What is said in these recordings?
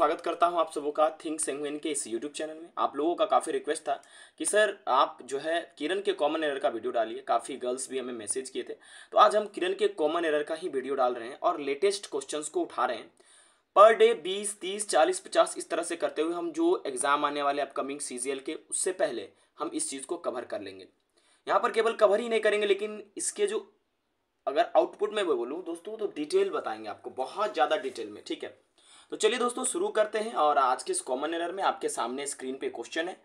स्वागत करता हूं आप सबों का थिंक सेंगवेन के इस यूट्यूब चैनल में आप लोगों का काफ़ी रिक्वेस्ट था कि सर आप जो है किरण के कॉमन एरर का वीडियो डालिए काफ़ी गर्ल्स भी हमें मैसेज किए थे तो आज हम किरण के कॉमन एरर का ही वीडियो डाल रहे हैं और लेटेस्ट क्वेश्चंस को उठा रहे हैं पर डे बीस तीस चालीस पचास इस तरह से करते हुए हम जो एग्ज़ाम आने वाले अपकमिंग सी के उससे पहले हम इस चीज़ को कवर कर लेंगे यहाँ पर केवल कवर ही नहीं करेंगे लेकिन इसके जो अगर आउटपुट में बोलूँ दोस्तों तो डिटेल बताएंगे आपको बहुत ज़्यादा डिटेल में ठीक है तो चलिए दोस्तों शुरू करते हैं और आज के इस कॉमन एरर में आपके सामने स्क्रीन पे क्वेश्चन है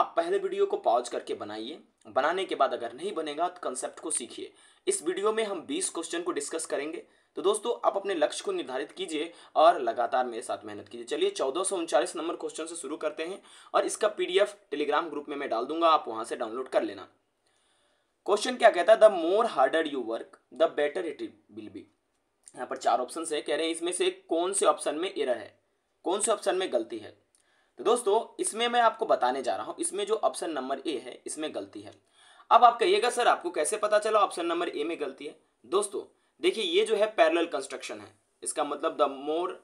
आप पहले वीडियो को पॉज करके बनाइए बनाने के बाद अगर नहीं बनेगा तो कंसेप्ट को सीखिए इस वीडियो में हम 20 क्वेश्चन को डिस्कस करेंगे तो दोस्तों आप अपने लक्ष्य को निर्धारित कीजिए और लगातार मेरे साथ मेहनत कीजिए चलिए चौदह नंबर क्वेश्चन से शुरू करते हैं और इसका पी टेलीग्राम ग्रुप में मैं डाल दूंगा आप वहां से डाउनलोड कर लेना क्वेश्चन क्या कहता है the more harder you work the better it will be यहाँ पर चार ऑप्शन है कह रहे हैं इसमें से कौन से ऑप्शन में एरर है कौन से ऑप्शन में गलती है तो दोस्तों इसमें मैं आपको बताने जा रहा हूँ इसमें जो ऑप्शन नंबर ए है इसमें गलती है अब आप कहिएगा सर आपको कैसे पता चला ऑप्शन नंबर ए में गलती है दोस्तों देखिए ये जो है पैरेलल कंस्ट्रक्शन है इसका मतलब the more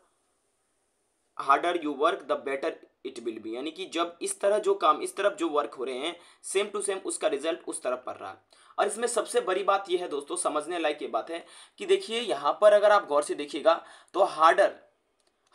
harder you work the better it will be यानी कि जब इस तरह जो काम इस तरफ जो वर्क हो रहे हैं सेम टू सेम उसका रिजल्ट उस तरफ पड़ रहा है और इसमें सबसे बड़ी बात यह है दोस्तों समझने लायक ये बात है कि देखिए यहाँ पर अगर आप गौर से देखिएगा तो हार्डर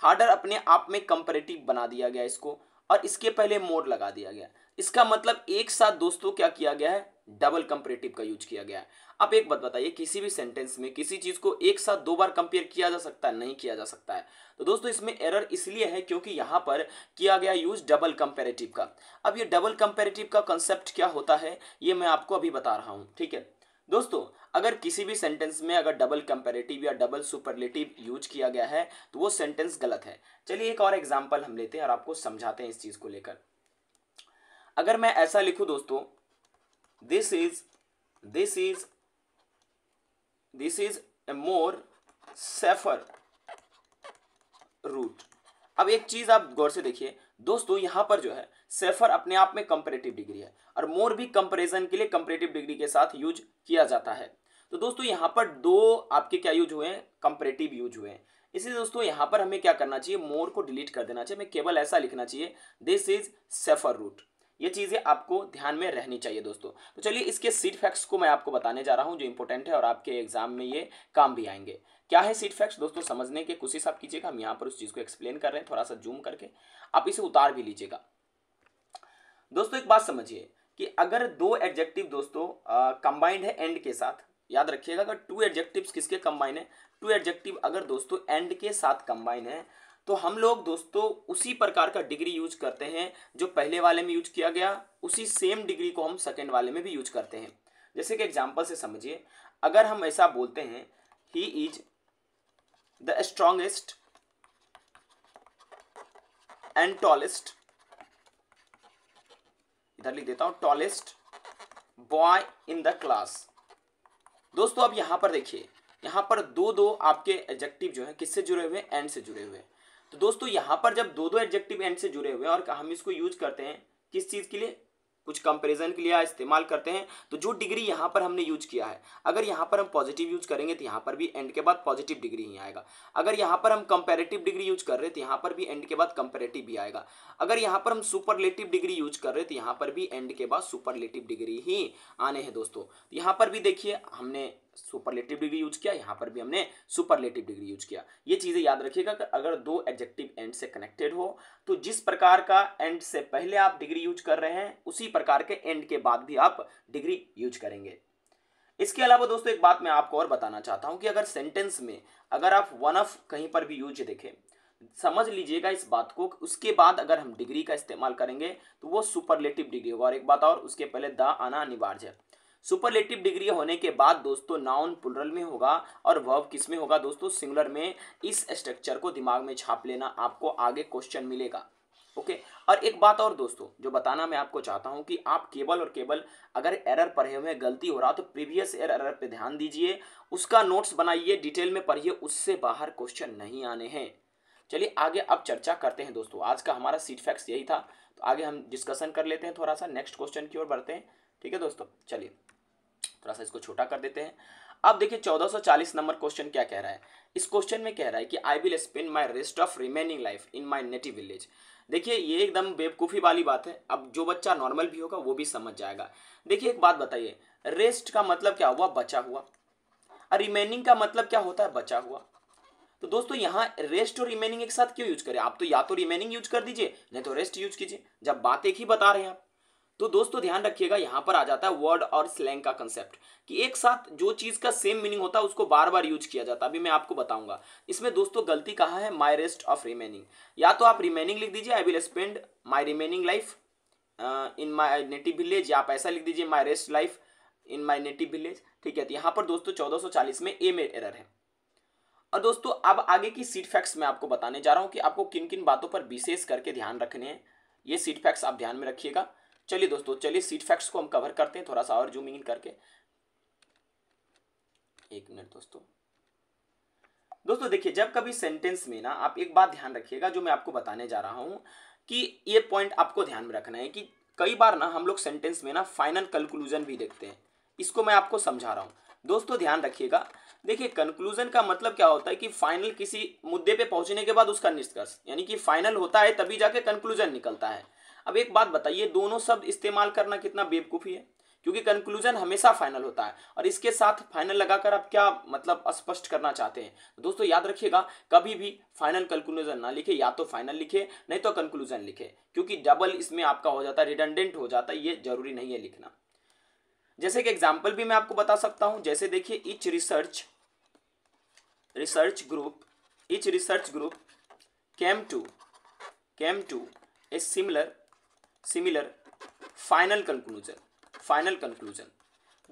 हार्डर अपने आप में कंपेरेटिव बना दिया गया इसको और इसके पहले मोड लगा दिया गया इसका मतलब एक साथ दोस्तों क्या किया गया है डबल कंपेरेटिव का यूज किया गया है अब एक बात बताइए किसी भी सेंटेंस में किसी चीज को एक साथ दो बार कंपेयर किया जा सकता है नहीं किया जा सकता है तो दोस्तों इसमें एरर इसलिए है क्योंकि यहाँ पर किया गया यूज डबल कंपेरेटिव का अब ये डबल कंपेरेटिव का कंसेप्ट क्या होता है ये मैं आपको अभी बता रहा हूँ ठीक है दोस्तों अगर किसी भी सेंटेंस में अगर डबल कंपेरेटिव या डबल सुपरलेटिव यूज किया गया है तो वो सेंटेंस गलत है चलिए एक और एग्जाम्पल हम लेते हैं और आपको समझाते हैं इस चीज़ को लेकर अगर मैं ऐसा लिखूं दोस्तों this is this is this is a more safer route अब एक चीज आप गौर से देखिए दोस्तों यहां पर जो है सेफर अपने आप में कंपेरेटिव डिग्री है और मोर भी कंपेरिजन के लिए कंपेरेटिव डिग्री के साथ यूज किया जाता है तो दोस्तों यहां पर दो आपके क्या यूज हुए हैं कंपेरेटिव यूज हुए इसी इसलिए दोस्तों यहां पर हमें क्या करना चाहिए मोर को डिलीट कर देना चाहिए हमें केवल ऐसा लिखना चाहिए दिस इज सेफर रूट ये चीज़ें आपको ध्यान में रहनी चाहिए दोस्तों तो चलिए इसके सीट फैक्ट्स को मैं आपको बताने जा रहा हूँ जो इंपॉर्टेंट है और आपके एग्जाम में ये काम भी आएंगे क्या है सीट फैक्ट्स दोस्तों समझने के कोशिश आप कीजिएगा हम यहाँ पर उस चीज़ को एक्सप्लेन कर रहे हैं थोड़ा सा जूम करके आप इसे उतार भी लीजिएगा दोस्तों एक बात समझिए कि अगर दो एडजेक्टिव दोस्तों कंबाइंड है एंड के साथ याद रखिएगा अगर टू एडजेक्टिव किसके कंबाइन है टू एडजेक्टिव अगर दोस्तों एंड के साथ कंबाइन है तो हम लोग दोस्तों उसी प्रकार का डिग्री यूज करते हैं जो पहले वाले में यूज किया गया उसी सेम डिग्री को हम सेकेंड वाले में भी यूज करते हैं जैसे कि एग्जाम्पल से समझिए अगर हम ऐसा बोलते हैं he is the strongest and tallest इधर लिख देता हूं tallest boy in the class दोस्तों अब यहां पर देखिए यहां पर दो दो आपके एडजेक्टिव जो है किससे जुड़े हुए एंड से जुड़े हुए हैं तो दोस्तों यहाँ पर जब दो दो एडजेक्टिव एंड से जुड़े हुए हैं और हम इसको यूज करते हैं किस चीज़ के लिए कुछ कंपेरिजन के लिए इस्तेमाल करते हैं तो जो डिग्री यहाँ पर हमने यूज किया है अगर यहाँ पर हम पॉजिटिव यूज करेंगे तो यहाँ पर भी एंड के बाद पॉजिटिव डिग्री ही आएगा अगर यहाँ पर हम कंपेरेटिव डिग्री यूज कर रहे हैं तो यहाँ पर भी एंड के बाद कंपेरेटिव भी आएगा अगर यहाँ पर हम सुपरलेटिव डिग्री यूज कर रहे हैं तो यहाँ पर भी एंड के बाद सुपरलेटिव डिग्री ही आने हैं दोस्तों तो यहाँ पर भी देखिए हमने सुपरलेटिव डिग्री यूज किया यहाँ पर भी हमने सुपरलेटिव डिग्री यूज किया ये चीज़ें याद रखिएगा कि अगर दो एडजेक्टिव एंड से कनेक्टेड हो तो जिस प्रकार का एंड से पहले आप डिग्री यूज कर रहे हैं उसी प्रकार के एंड के बाद भी आप डिग्री यूज करेंगे इसके अलावा दोस्तों एक बात मैं आपको और बताना चाहता हूं कि अगर सेंटेंस में अगर आप वन ऑफ कहीं पर भी यूज देखें समझ लीजिएगा इस बात को उसके बाद अगर हम डिग्री का इस्तेमाल करेंगे तो वो सुपरलेटिव डिग्री होगा और एक बात और उसके पहले द आना अनिवार्य है सुपरलेटिव डिग्री होने के बाद दोस्तों नाउन पुलरल में होगा और वर्ब किस में होगा दोस्तों सिंगुलर में इस स्ट्रक्चर को दिमाग में छाप लेना आपको आगे क्वेश्चन मिलेगा ओके okay? और एक बात और दोस्तों जो बताना मैं आपको चाहता हूँ कि आप केवल और केवल अगर एरर पढ़े हुए गलती हो रहा तो प्रीवियस ईयर एरर पे ध्यान दीजिए उसका नोट्स बनाइए डिटेल में पढ़िए उससे बाहर क्वेश्चन नहीं आने हैं चलिए आगे अब चर्चा करते हैं दोस्तों आज का हमारा सीट फैक्स यही था तो आगे हम डिस्कशन कर लेते हैं थोड़ा सा नेक्स्ट क्वेश्चन की ओर बढ़ते हैं ठीक है दोस्तों चलिए थोड़ा सा इसको छोटा कर देते हैं अब देखिए 1440 नंबर क्वेश्चन क्या कह रहा है इस क्वेश्चन में कह रहा है कि I will spend my rest of remaining life in my native village देखिए ये एकदम बेवकूफ़ी वाली बात है अब जो बच्चा नॉर्मल भी होगा वो भी समझ जाएगा देखिए एक बात बताइए रेस्ट का मतलब क्या हुआ बचा हुआ और रिमेनिंग का मतलब क्या होता है बचा हुआ तो दोस्तों यहाँ रेस्ट और रिमेनिंग एक साथ क्यों यूज करें आप तो या तो रिमेनिंग यूज कर दीजिए नहीं तो रेस्ट यूज कीजिए जब बात एक ही बता रहे हैं आप तो दोस्तों ध्यान रखिएगा यहाँ पर आ जाता है वर्ड और स्लैंग का कंसेप्ट कि एक साथ जो चीज़ का सेम मीनिंग होता है उसको बार बार यूज किया जाता है अभी मैं आपको बताऊंगा इसमें दोस्तों गलती कहा है माई रेस्ट ऑफ रिमेनिंग या तो आप रिमेनिंग लिख दीजिए I will spend my remaining life in my native village या आप ऐसा लिख दीजिए my rest life in my native village ठीक है तो यहाँ पर दोस्तों चौदह में ए में एरर है और दोस्तों अब आगे की सीट फैक्ट्स मैं आपको बताने जा रहा हूँ कि आपको किन किन बातों पर विशेष करके ध्यान रखने हैं ये सीट फैक्ट्स आप ध्यान में रखिएगा चलिए दोस्तों चलिए सीट फैक्ट्स को हम कवर करते हैं थोड़ा सा और जूम इन करके एक मिनट दोस्तों दोस्तों देखिए जब कभी सेंटेंस में ना आप एक बात ध्यान रखिएगा जो मैं आपको बताने जा रहा हूं कि ये पॉइंट आपको ध्यान में रखना है कि कई बार ना हम लोग सेंटेंस में ना फाइनल कंक्लूजन भी देखते हैं इसको मैं आपको समझा रहा हूँ दोस्तों ध्यान रखिएगा देखिए कंक्लूजन का मतलब क्या होता है कि फाइनल किसी मुद्दे पे पहुंचने के बाद उसका निष्कर्ष यानी कि फाइनल होता है तभी जाके कंक्लूजन निकलता है अब एक बात बताइए दोनों शब्द इस्तेमाल करना कितना बेवकूफ़ी है क्योंकि कंक्लूजन हमेशा फाइनल होता है और इसके साथ फाइनल लगाकर आप क्या मतलब स्पष्ट करना चाहते हैं दोस्तों याद रखिएगा कभी भी फाइनल कंक्लूजन ना लिखे या तो फाइनल लिखे नहीं तो कंक्लूजन लिखे क्योंकि डबल इसमें आपका हो जाता है रिडंडेंट हो जाता है ये जरूरी नहीं है लिखना जैसे कि एग्जाम्पल भी मैं आपको बता सकता हूँ जैसे देखिए each research research group each research group came to came to a similar similar final conclusion final conclusion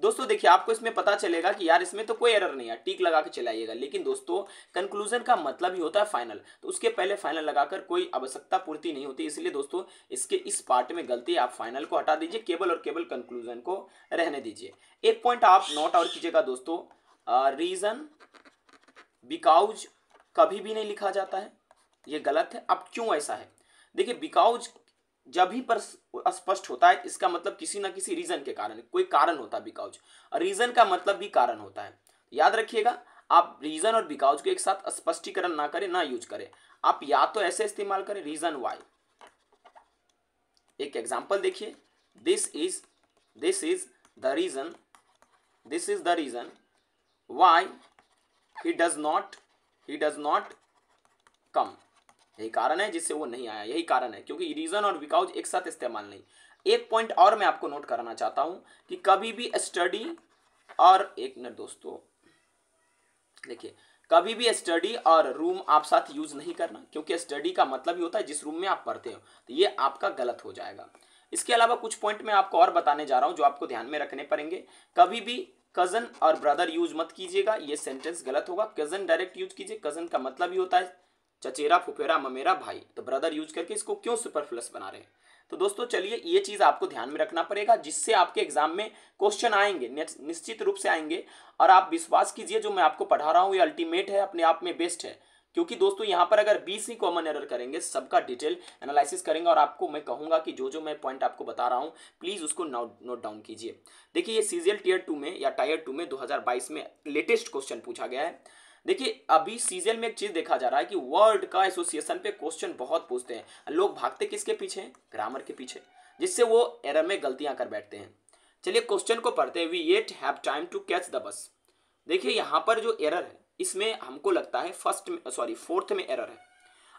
दोस्तों देखिए आपको इसमें पता चलेगा कि यार इसमें तो कोई एरर नहीं है टीक लगा के चलाइएगा लेकिन दोस्तों कंक्लूजन का मतलब ही होता है फाइनल तो उसके पहले फाइनल लगाकर कोई आवश्यकता पूर्ति नहीं होती इसलिए दोस्तों इसके इस पार्ट में गलती आप फाइनल को हटा दीजिए केवल और केवल कंक्लूजन को रहने दीजिए एक पॉइंट आप नोट आउट कीजिएगा दोस्तों रीजन बिकाउज कभी भी नहीं लिखा जाता है ये गलत है अब क्यों ऐसा है देखिए बिकाउज जब ही पर स्पष्ट होता है इसका मतलब किसी ना किसी रीजन के कारण कोई कारण होता है बिकाउज रीजन का मतलब भी कारण होता है याद रखिएगा आप रीजन और बिकाउज को एक साथ स्पष्टीकरण ना करें ना यूज करें आप या तो ऐसे इस्तेमाल करें रीजन वाई एक एग्जाम्पल देखिए this is this is the reason this is the reason why he does not he does not come यही कारण है जिससे वो नहीं आया यही कारण है क्योंकि रीजन और विकाउज एक साथ इस्तेमाल नहीं एक पॉइंट और मैं आपको नोट करना चाहता हूं कि कभी भी स्टडी और एक मिनट दोस्तों देखिए कभी भी स्टडी और रूम आप साथ यूज नहीं करना क्योंकि स्टडी का मतलब ही होता है जिस रूम में आप पढ़ते हो तो ये आपका गलत हो जाएगा इसके अलावा कुछ पॉइंट मैं आपको और बताने जा रहा हूँ जो आपको ध्यान में रखने पड़ेंगे कभी भी कजन और ब्रदर यूज मत कीजिएगा ये सेंटेंस गलत होगा कजन डायरेक्ट यूज कीजिए कजन का मतलब ही होता है चचेरा फुफेरा ममेरा भाई तो ब्रदर यूज करके इसको क्यों सुपरफ्लस बना रहे हैं तो दोस्तों चलिए ये चीज़ आपको ध्यान में रखना पड़ेगा जिससे आपके एग्जाम में क्वेश्चन आएंगे निश्चित रूप से आएंगे और आप विश्वास कीजिए जो मैं आपको पढ़ा रहा हूँ ये अल्टीमेट है अपने आप में बेस्ट है क्योंकि दोस्तों यहाँ पर अगर बीस ही कॉमन एरर करेंगे सबका डिटेल एनालिसिस करेंगे और आपको मैं कहूँगा कि जो जो मैं पॉइंट आपको बता रहा हूँ प्लीज़ उसको नोट नोट डाउन कीजिए देखिए ये सीजीएल टीयर टू में या टायर टू में 2022 में लेटेस्ट क्वेश्चन पूछा गया है देखिए अभी सीजन में एक चीज देखा जा रहा है कि वर्ड का एसोसिएशन पे क्वेश्चन बहुत पूछते हैं लोग भागते किसके पीछे ग्रामर के पीछे जिससे वो एरर में गलतियां कर बैठते हैं चलिए क्वेश्चन को पढ़ते हैं we yet have time to catch the bus देखिए यहाँ पर जो एरर है इसमें हमको लगता है फर्स्ट में सॉरी फोर्थ में एरर है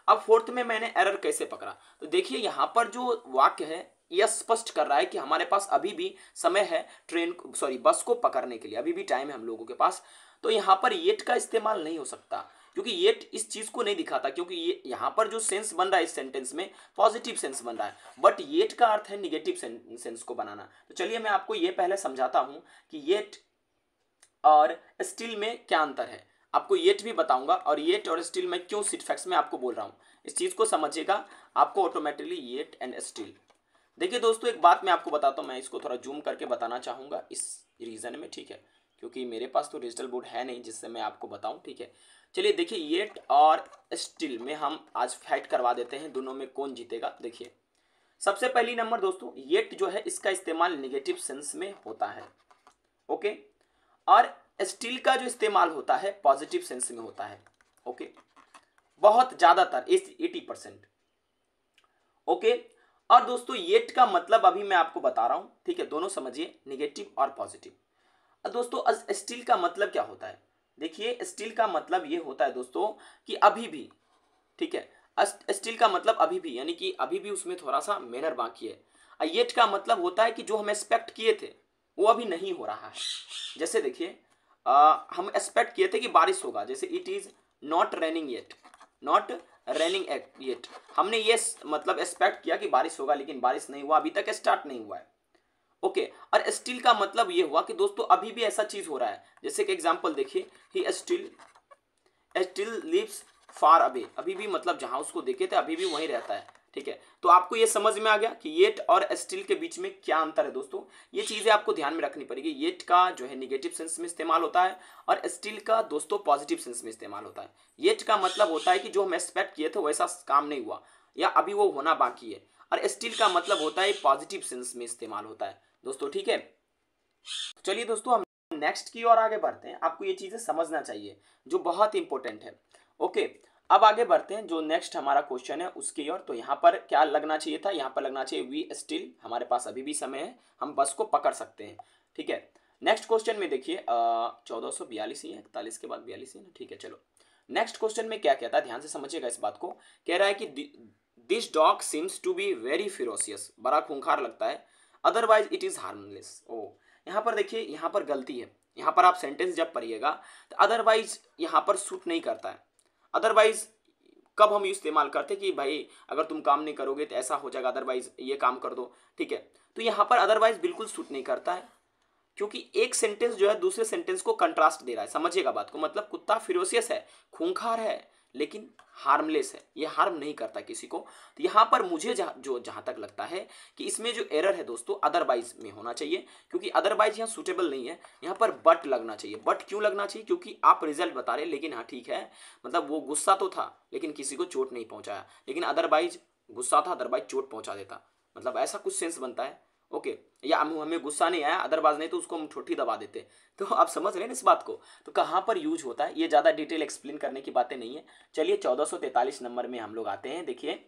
अब फोर्थ में मैंने एरर कैसे पकड़ा तो देखिए यहाँ पर जो वाक्य है यह स्पष्ट कर रहा है कि हमारे पास अभी भी समय है ट्रेन सॉरी बस को पकड़ने के लिए अभी भी टाइम है हम लोगों के पास तो यहाँ पर येट का इस्तेमाल नहीं हो सकता क्योंकि येट इस चीज को नहीं दिखाता क्योंकि ये यहाँ पर जो सेंस बन रहा है इस सेंटेंस में पॉजिटिव सेंस बन रहा है बट येट का अर्थ है निगेटिव सेंस को बनाना तो चलिए मैं आपको ये पहले समझाता हूँ कि येट और स्टिल में क्या अंतर है आपको येट भी बताऊंगा और येट और स्टिल में क्यों सिटफैक्स में आपको बोल रहा हूँ इस चीज़ को समझिएगा आपको ऑटोमेटिकली येट एंड स्टिल देखिए दोस्तों एक बात मैं आपको बताता हूँ मैं इसको थोड़ा जूम करके बताना चाहूंगा इस रीज़न में ठीक है क्योंकि मेरे पास तो डिजिटल बोर्ड है नहीं जिससे मैं आपको बताऊं ठीक है चलिए देखिए येट और स्टील में हम आज फैट करवा देते हैं दोनों में कौन जीतेगा देखिए सबसे पहली नंबर दोस्तों येट जो है इसका इस्तेमाल निगेटिव सेंस में होता है ओके और स्टील का जो इस्तेमाल होता है पॉजिटिव सेंस में होता है ओके बहुत ज़्यादातर एटी परसेंट ओके और दोस्तों येट का मतलब अभी मैं आपको बता रहा हूं ठीक है दोनों समझिए निगेटिव और पॉजिटिव दोस्तों स्टील का मतलब क्या होता है देखिए स्टील का मतलब ये होता है दोस्तों कि अभी भी ठीक है स्टील का मतलब अभी भी यानी कि अभी भी उसमें थोड़ा सा मेनर बाकी है येट का मतलब होता है कि जो हम एक्सपेक्ट किए थे वो अभी नहीं हो रहा है जैसे देखिए हम एक्सपेक्ट किए थे कि बारिश होगा जैसे it is not raining yet not raining yet हमने ये मतलब एक्सपेक्ट किया कि बारिश होगा लेकिन बारिश नहीं हुआ अभी तक स्टार्ट नहीं हुआ है ओके और स्टिल का मतलब ये हुआ कि दोस्तों अभी भी ऐसा चीज हो रहा है जैसे कि एग्जाम्पल देखिए he still still lives far away अभी भी मतलब जहां उसको देखे थे अभी भी वहीं रहता है ठीक है तो आपको ये समझ में आ गया कि येट और स्टील के बीच में क्या अंतर है दोस्तों ये चीज़ें आपको ध्यान में रखनी पड़ेगी येट का जो है निगेटिव सेंस में इस्तेमाल होता है और स्टिल का दोस्तों पॉजिटिव सेंस में इस्तेमाल होता है येट का मतलब होता है कि जो हम एक्सपेक्ट किए थे वैसा काम नहीं हुआ या अभी वो होना बाकी है और स्टील का मतलब होता है पॉजिटिव सेंस में इस्तेमाल होता है दोस्तों ठीक है चलिए दोस्तों हम नेक्स्ट की ओर आगे बढ़ते हैं आपको ये चीज़ें समझना चाहिए जो बहुत इंपॉर्टेंट है ओके अब आगे बढ़ते हैं जो नेक्स्ट हमारा क्वेश्चन है उसकी ओर तो यहाँ पर क्या लगना चाहिए था यहाँ पर लगना चाहिए वी स्टिल हमारे पास अभी भी समय है हम बस को पकड़ सकते हैं ठीक है नेक्स्ट क्वेश्चन में देखिए चौदह सौ बयालीस ही है इकतालीस के बाद बयालीस ही ना ठीक है चलो नेक्स्ट क्वेश्चन में क्या कहता है ध्यान से समझिएगा इस बात को कह रहा है कि this dog seems to be very ferocious बड़ा खूंखार लगता है अदरवाइज इट इज़ हार्मलेस ओ यहाँ पर देखिए यहाँ पर गलती है यहाँ पर आप सेंटेंस जब पढ़िएगा तो अदरवाइज यहाँ पर सूट नहीं करता है अदरवाइज कब हम इस्तेमाल करते कि भाई अगर तुम काम नहीं करोगे तो ऐसा हो जाएगा अदरवाइज ये काम कर दो ठीक है तो यहाँ पर अदरवाइज बिल्कुल सूट नहीं करता है क्योंकि एक सेंटेंस जो है दूसरे सेंटेंस को कंट्रास्ट दे रहा है समझिएगा बात को मतलब कुत्ता फिरोसियस है खूंखार है लेकिन हार्मलेस है ये हार्म नहीं करता किसी को तो यहाँ पर मुझे जह, जो जहाँ तक लगता है कि इसमें जो एरर है दोस्तों अदरवाइज में होना चाहिए क्योंकि अदरवाइज यहाँ सूटेबल नहीं है यहाँ पर बट लगना चाहिए बट क्यों लगना चाहिए क्योंकि आप रिजल्ट बता रहे लेकिन हाँ ठीक है मतलब वो गुस्सा तो था लेकिन किसी को चोट नहीं पहुँचाया लेकिन अदरवाइज गुस्सा था अदरवाइज चोट पहुँचा देता मतलब ऐसा कुछ सेंस बनता है ओके या हमें गुस्सा नहीं आया अदरवाइज नहीं तो उसको हम छोटी दबा देते तो आप समझ रहे हैं इस बात को तो कहाँ पर यूज होता है ये ज़्यादा डिटेल एक्सप्लेन करने की बातें नहीं है चलिए चौदह नंबर में हम लोग आते हैं देखिए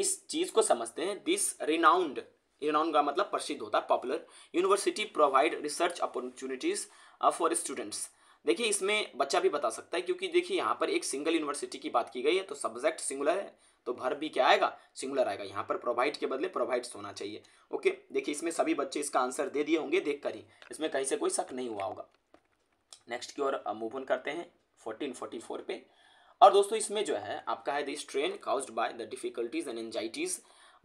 इस चीज़ को समझते हैं दिस रिनाउंड रिनाउंड का मतलब प्रसिद्ध होता है popular university provide research opportunities for students देखिए इसमें बच्चा भी बता सकता है क्योंकि देखिए यहाँ पर एक सिंगल यूनिवर्सिटी की बात की गई है तो सब्जेक्ट सिंगुलर है तो भर भी क्या आएगा सिंगुलर आएगा यहाँ पर प्रोवाइड के बदले प्रोवाइड्स होना चाहिए ओके देखिए इसमें सभी बच्चे इसका आंसर दे दिए होंगे देख कर ही इसमें कहीं से कोई शक नहीं हुआ होगा नेक्स्ट की ओर मूव ऑन करते हैं फोर्टीन फोर्टी फोर पे और दोस्तों इसमें जो है आपका है this train caused by the difficulties and anxieties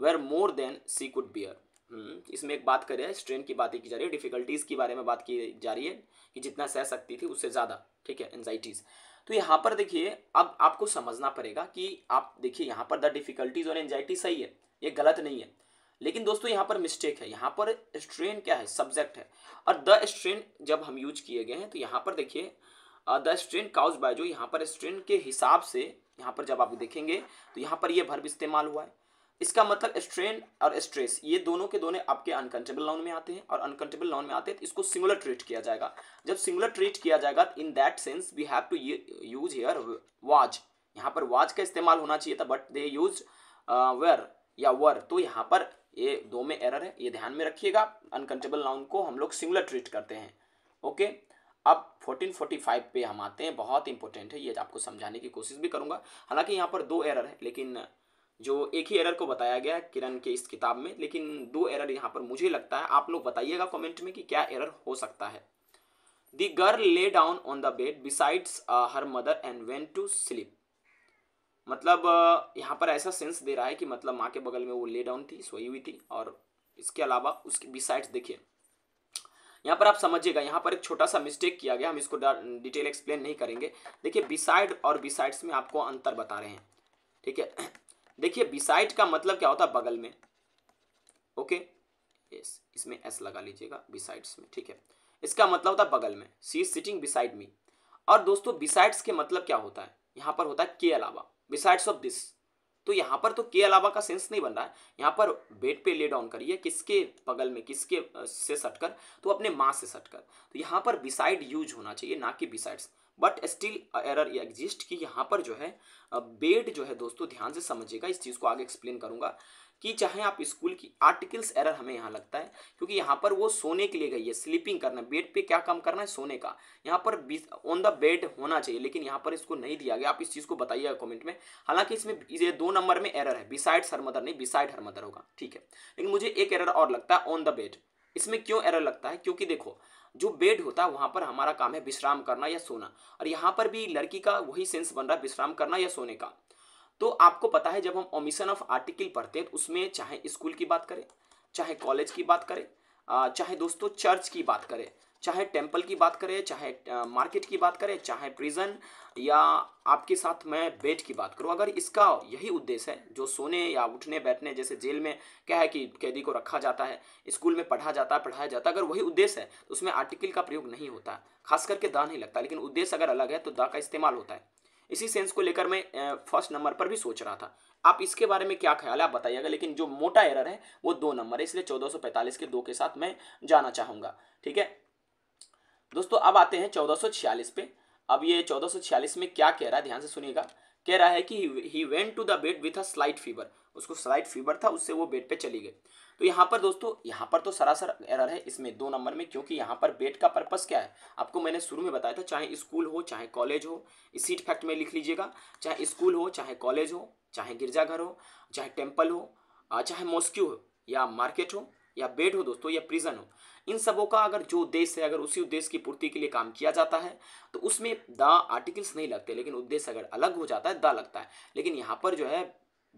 were more than she could bear hmm, इसमें एक बात करें स्ट्रेन की बातें की जा रही है डिफ़िकल्टीज़ के बारे में बात की जा रही है कि जितना सह सकती थी उससे ज़्यादा ठीक है एनजाइटीज़ तो यहाँ पर देखिए अब आपको समझना पड़ेगा कि आप देखिए यहाँ पर द डिफ़िकल्टीज़ और एनजाइटी सही है ये गलत नहीं है लेकिन दोस्तों यहाँ पर मिस्टेक है यहाँ पर स्ट्रेन क्या है सब्जेक्ट है और द स्ट्रेन जब हम यूज किए गए हैं तो यहाँ पर देखिए द स्ट्रेन काउज बाय जो यहाँ पर स्ट्रेन के हिसाब से यहाँ पर जब आप देखेंगे तो यहाँ पर ये यह भर्ब इस्तेमाल हुआ है इसका मतलब स्ट्रेन और स्ट्रेस ये दोनों के दोनों आपके अनकंटेबल नाउन में आते हैं और अनकंटेबल नाउन में आते हैं तो इसको सिंगुलर ट्रीट किया जाएगा जब सिंगुलर ट्रीट किया जाएगा in that sense we have to use here was यहाँ पर वाज का इस्तेमाल होना चाहिए था बट दे यूज वेर या वर तो यहाँ पर ये दो में एरर है ये ध्यान में रखिएगा अनकंटेबल नाउन को हम लोग सिंगुलर ट्रीट करते हैं ओके अब 1445 पे हम आते हैं बहुत इंपॉर्टेंट है ये आपको समझाने की कोशिश भी करूँगा हालांकि यहाँ पर दो एरर है लेकिन जो एक ही एरर को बताया गया किरण के इस किताब में लेकिन दो एरर यहाँ पर मुझे लगता है आप लोग बताइएगा कमेंट में कि क्या एरर हो सकता है the girl lay down on the bed besides her mother and went to sleep मतलब uh, यहाँ पर ऐसा सेंस दे रहा है कि मतलब माँ के बगल में वो ले डाउन थी सोई हुई थी और इसके अलावा उसके बिसाइड्स देखिए यहाँ पर आप समझिएगा यहाँ पर एक छोटा सा मिस्टेक किया गया हम इसको डिटेल एक्सप्लेन नहीं करेंगे देखिए बिसाइड और बिसाइड्स में आपको अंतर बता रहे हैं ठीक है देखिए बिसाइट का मतलब क्या होता है बगल में ओके यस इसमें एस लगा लीजिएगा बिसाइड्स में ठीक है इसका मतलब होता है बगल में सी सिटिंग बिसाइड मी और दोस्तों बिसाइड्स के मतलब क्या होता है यहाँ पर होता है के अलावा बिसाइड्स ऑफ दिस तो यहाँ पर तो के अलावा का सेंस नहीं बन रहा है यहाँ पर बेड पे ले डाउन करिए किसके बगल में किसके से सटकर तो अपने माँ से सटकर तो यहाँ पर बिसाइड यूज होना चाहिए ना कि besides but still error exist कि यहाँ पर जो है बेड जो है दोस्तों ध्यान से समझिएगा इस चीज़ को आगे एक्सप्लेन करूँगा कि चाहे आप स्कूल की आर्टिकल्स एरर हमें यहाँ लगता है क्योंकि यहाँ पर वो सोने के लिए गई है स्लीपिंग करना बेड पे क्या काम करना है सोने का यहाँ पर ऑन द बेड होना चाहिए लेकिन यहाँ पर इसको नहीं दिया गया आप इस चीज़ को बताइएगा कमेंट में हालांकि इसमें ये दो नंबर में एरर है बिसाइड्स हर मदर नहीं बिसाइड हर मदर होगा ठीक है लेकिन मुझे एक एरर और लगता है ऑन द बेड इसमें क्यों एरर लगता है क्योंकि देखो जो बेड होता है वहाँ पर हमारा काम है विश्राम करना या सोना और यहाँ पर भी लड़की का वही सेंस बन रहा है विश्राम करना या सोने का तो आपको पता है जब हम ओमिशन ऑफ आर्टिकल पढ़ते हैं तो उसमें चाहे स्कूल की बात करें चाहे कॉलेज की बात करें चाहे दोस्तों चर्च की बात करें चाहे टेम्पल की बात करें चाहे मार्केट की बात करें चाहे प्रिजन या आपके साथ मैं बेड की बात करूं अगर इसका यही उद्देश्य है जो सोने या उठने बैठने जैसे जेल में क्या है कि कैदी को रखा जाता है स्कूल में पढ़ा जाता है पढ़ाया जाता है अगर वही उद्देश्य है तो उसमें आर्टिकल का प्रयोग नहीं होता खास करके दा नहीं लगता लेकिन उद्देश्य अगर अलग है तो दा का इस्तेमाल होता है इसी सेंस को लेकर मैं फर्स्ट नंबर पर भी सोच रहा था आप इसके बारे में क्या ख्याल है आप बताइएगा लेकिन जो मोटा एरर है वो दो नंबर है इसलिए 1445 के दो के साथ मैं जाना चाहूँगा ठीक है दोस्तों अब आते हैं चौदह पे अब ये चौदह में क्या कह रहा है ध्यान से सुनिएगा कह रहा है कि he went to the bed with a slight fever उसको स्लाइट फीवर था उससे वो बेड पे चली गई तो यहाँ पर दोस्तों यहाँ पर तो सरासर एरर है इसमें दो नंबर में क्योंकि यहाँ पर बेड का पर्पस क्या है आपको मैंने शुरू में बताया था चाहे स्कूल हो चाहे कॉलेज हो सीट फैक्ट में लिख लीजिएगा चाहे स्कूल हो चाहे कॉलेज हो चाहे गिरजाघर हो चाहे टेम्पल हो चाहे मॉस्क्यू हो या मार्केट हो या बेड हो दोस्तों या प्रिजन हो इन सबों का अगर जो उद्देश्य है अगर उसी उद्देश्य की पूर्ति के लिए काम किया जाता है तो उसमें द आर्टिकल्स नहीं लगते लेकिन उद्देश्य अगर अलग हो जाता है द लगता है लेकिन यहाँ पर जो है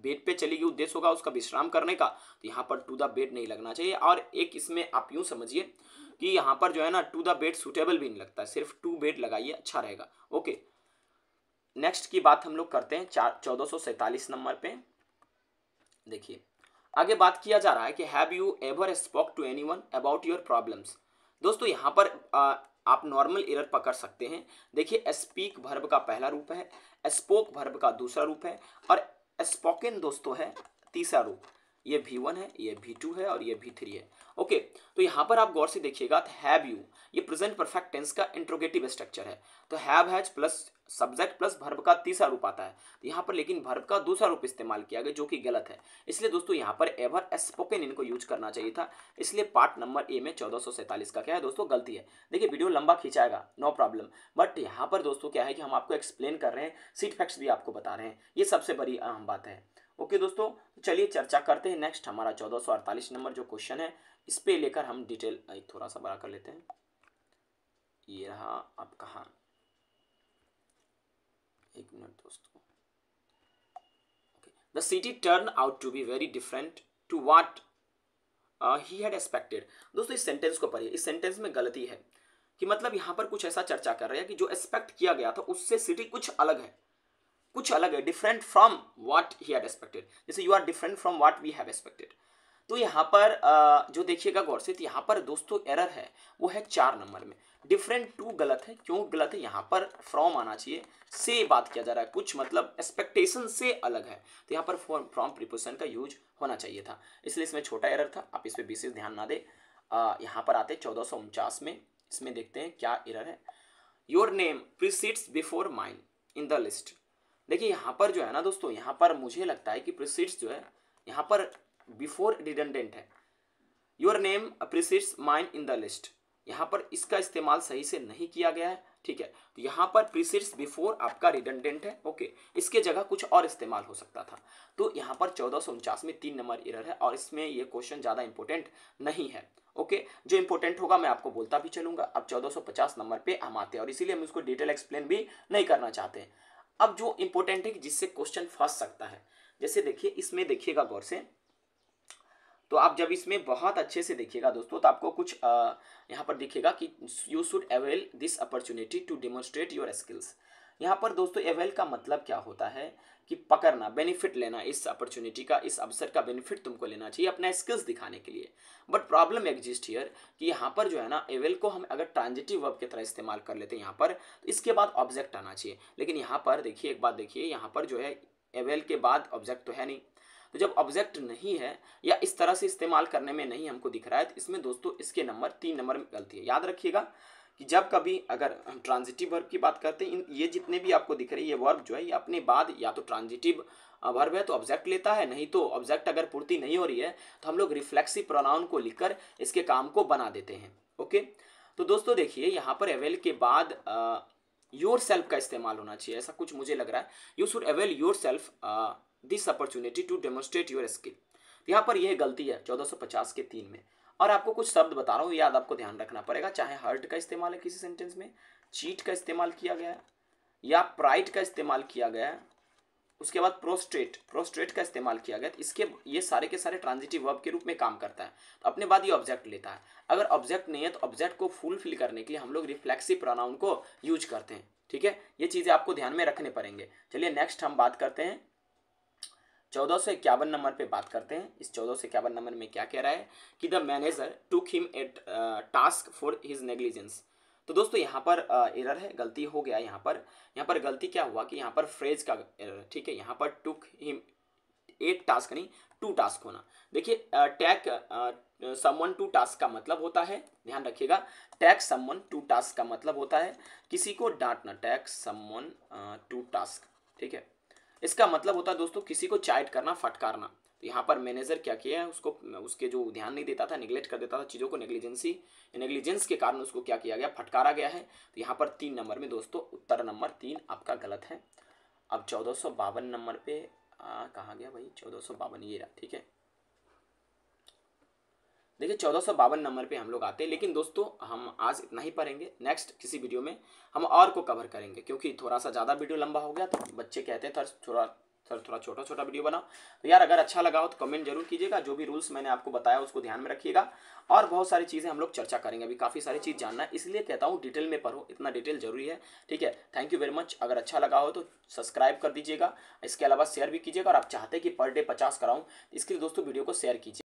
बेड पे चली गई उद्देश्य होगा उसका विश्राम करने का तो यहाँ पर टू द बेड नहीं लगना चाहिए और एक इसमें आप यूँ समझिए कि यहाँ पर जो है ना टू द बेड सुटेबल भी नहीं लगता सिर्फ टू बेड लगाइए अच्छा रहेगा ओके नेक्स्ट की बात हम लोग करते हैं चार चौदह सौ सैतालीस नंबर पे देखिए आगे बात किया जा रहा है कि have you ever spoke to anyone about your problems दोस्तों यहाँ पर आ, आप नॉर्मल एरर पकड़ सकते हैं देखिए स्पीक भर्ब का पहला रूप है स्पोक भर्ब का दूसरा रूप है और स्पोकन दोस्तों है तीसरा रूप ये भी वन है ये भी टू है और ये भी थ्री है ओके तो यहाँ पर आप गौर से देखिएगा तो हैव यू ये प्रेजेंट परफेक्ट टेंस का इंट्रोगेटिव स्ट्रक्चर है तो have has plus subject plus verb का तीसरा रूप आता है तो यहाँ पर लेकिन भर्ब का दूसरा रूप इस्तेमाल किया गया जो कि गलत है इसलिए दोस्तों यहाँ पर एवर स्पोकन इनको यूज करना चाहिए था इसलिए पार्ट नंबर ए में चौदह का क्या है दोस्तों गलती है देखिए वीडियो लंबा खींचाएगा नो प्रॉब्लम बट यहाँ पर दोस्तों क्या है कि हम आपको एक्सप्लेन कर रहे हैं सीट फैक्ट्स भी आपको बता रहे हैं ये सबसे बड़ी अहम बात है ओके दोस्तों तो चलिए चर्चा करते हैं नेक्स्ट हमारा चौदह नंबर जो क्वेश्चन है इस पर लेकर हम डिटेल थोड़ा सा बड़ा कर लेते हैं ये रहा आप कहा एक मिनट दोस्तों the city turn out to be very different to what he had expected दोस्तों इस सेंटेंस को पढ़िए इस सेंटेंस में गलती है कि मतलब यहां पर कुछ ऐसा चर्चा कर रहे हैं कि जो एक्सपेक्ट किया गया था उससे सिटी कुछ अलग है कुछ अलग है different from what he are expected जैसे you are different from what we have expected तो यहाँ पर जो देखिएगा गौर से तो यहाँ पर दोस्तों एरर है वो है चार नंबर में डिफरेंट टू गलत है क्यों गलत है यहाँ पर फ्रॉम आना चाहिए से बात किया जा रहा है कुछ मतलब एक्सपेक्टेशन से अलग है तो यहाँ पर फ्रॉम प्रिपोजिशन का यूज होना चाहिए था इसलिए इसमें छोटा एरर था आप इस पर विशेष ध्यान ना दें यहाँ पर आते चौदह में इसमें देखते हैं क्या एरर है your name precedes before mine in the list देखिए यहाँ पर जो है ना दोस्तों यहाँ पर मुझे लगता है कि प्रिसिड्स जो है यहाँ पर बिफोर रिडेंडेंट है your name precedes mine in the list यहाँ पर इसका इस्तेमाल सही से नहीं किया गया है ठीक है तो यहाँ पर प्रिसिड्स बिफोर आपका रिडेंडेंट है ओके इसके जगह कुछ और इस्तेमाल हो सकता था तो यहाँ पर चौदह में तीन नंबर इरर है और इसमें ये क्वेश्चन ज़्यादा इंपॉर्टेंट नहीं है ओके जो इंपॉर्टेंट होगा मैं आपको बोलता भी चलूंगा अब पचास नंबर पे हम आते हैं और इसीलिए हम इसको डिटेल एक्सप्लेन भी नहीं करना चाहते अब जो इंपोर्टेंट है कि जिससे क्वेश्चन फंस सकता है जैसे देखिए इसमें देखिएगा गौर से तो आप जब इसमें बहुत अच्छे से देखिएगा दोस्तों तो आपको कुछ यहाँ पर दिखेगा कि you should avail this opportunity to demonstrate your skills यहाँ पर दोस्तों एवेल का मतलब क्या होता है कि पकड़ना बेनिफिट लेना इस अपॉर्चुनिटी का इस अवसर का बेनिफिट तुमको लेना चाहिए अपना स्किल्स दिखाने के लिए बट प्रॉब्लम एग्जिस्ट हियर कि यहाँ पर जो है ना एवेल को हम अगर ट्रांजिटिव वर्ब की तरह इस्तेमाल कर लेते हैं यहाँ पर तो इसके बाद ऑब्जेक्ट आना चाहिए लेकिन यहाँ पर देखिए एक बात देखिए यहाँ पर जो है एवेल के बाद ऑब्जेक्ट तो है नहीं तो जब ऑब्जेक्ट नहीं है या इस तरह से इस्तेमाल करने में नहीं हमको दिख रहा है तो इसमें दोस्तों इसके नंबर तीन नंबर में गलती है याद रखिएगा कि जब कभी अगर हम ट्रांजिटिव वर्ब की बात करते हैं इन ये जितने भी आपको दिख रहे हैं ये वर्ब जो है ये अपने बाद या तो ट्रांजिटिव वर्ब है तो ऑब्जेक्ट लेता है नहीं तो ऑब्जेक्ट अगर पूर्ति नहीं हो रही है तो हम लोग रिफ्लेक्सिव प्रोनाउन को लिखकर इसके काम को बना देते हैं ओके तो दोस्तों देखिए यहाँ पर अवेल के बाद योर सेल्फ का इस्तेमाल होना चाहिए ऐसा कुछ मुझे लग रहा है you should avail yourself this opportunity to demonstrate your skill यहाँ पर यह गलती है 1450 के तीन में और आपको कुछ शब्द बता रहा हूँ याद आपको ध्यान रखना पड़ेगा चाहे हर्ट का इस्तेमाल है किसी सेंटेंस में चीट का इस्तेमाल किया गया है या प्राइट का इस्तेमाल किया गया है उसके बाद प्रोस्ट्रेट प्रोस्ट्रेट का इस्तेमाल किया गया तो इसके ये सारे के सारे ट्रांजिटिव वर्ब के रूप में काम करता है तो अपने बाद ये ऑब्जेक्ट लेता है अगर ऑब्जेक्ट नहीं है तो ऑब्जेक्ट को फुलफिल करने के लिए हम लोग रिफ्लेक्सिव प्रोनाउन को यूज करते हैं ठीक है ये चीज़ें आपको ध्यान में रखने पड़ेंगे चलिए नेक्स्ट हम बात करते हैं चौदह सौ इक्यावन नंबर पे बात करते हैं इस चौदह सौ इक्यावन नंबर में क्या कह रहा है कि the manager took him at task for his negligence तो दोस्तों यहाँ पर एरर है गलती हो गया यहाँ पर यहाँ पर गलती क्या हुआ कि यहाँ पर फ्रेज का एरर ठीक है यहाँ पर टुक हिम एट टास्क नहीं टू टास्क होना देखिए टैक समवन टू टास्क का मतलब होता है ध्यान रखिएगा टैक समवन टू टास्क का मतलब होता है किसी को डांटना टैक समवन टू टास्क ठीक है इसका मतलब होता है दोस्तों किसी को चाइट करना फटकारना तो यहाँ पर मैनेजर क्या किया है उसको उसके जो ध्यान नहीं देता था निगलेक्ट कर देता था चीज़ों को नेग्लिजेंसी नेग्लिजेंस के कारण उसको क्या किया गया फटकारा गया है तो यहाँ पर तीन नंबर में दोस्तों उत्तर नंबर तीन आपका गलत है अब चौदह नंबर पे कहाँ गया भाई चौदह ये रहा ठीक है देखिए चौदह नंबर पे हम लोग आते हैं लेकिन दोस्तों हम आज इतना ही पढ़ेंगे नेक्स्ट किसी वीडियो में हम और को कवर करेंगे क्योंकि थोड़ा सा ज़्यादा वीडियो लंबा हो गया तो बच्चे कहते हैं थोड़ा सर थोड़ा छोटा छोटा वीडियो बनाओ तो यार अगर अच्छा लगा हो तो कमेंट जरूर कीजिएगा जो भी रूल्स मैंने आपको बताया उसको ध्यान में रखिएगा और बहुत सारी चीज़ें हम लोग चर्चा करेंगे अभी काफ़ी सारी चीज़ जानना है इसलिए कहता हूँ डिटेल में पढ़ो इतना डिटेल जरूरी है ठीक है थैंक यू वेरी मच अगर अच्छा लगा हो तो सब्सक्राइब कर दीजिएगा इसके अलावा शेयर भी कीजिएगा और आप चाहते कि पर डे पचास कराऊँ इसके लिए दोस्तों वीडियो को शेयर कीजिए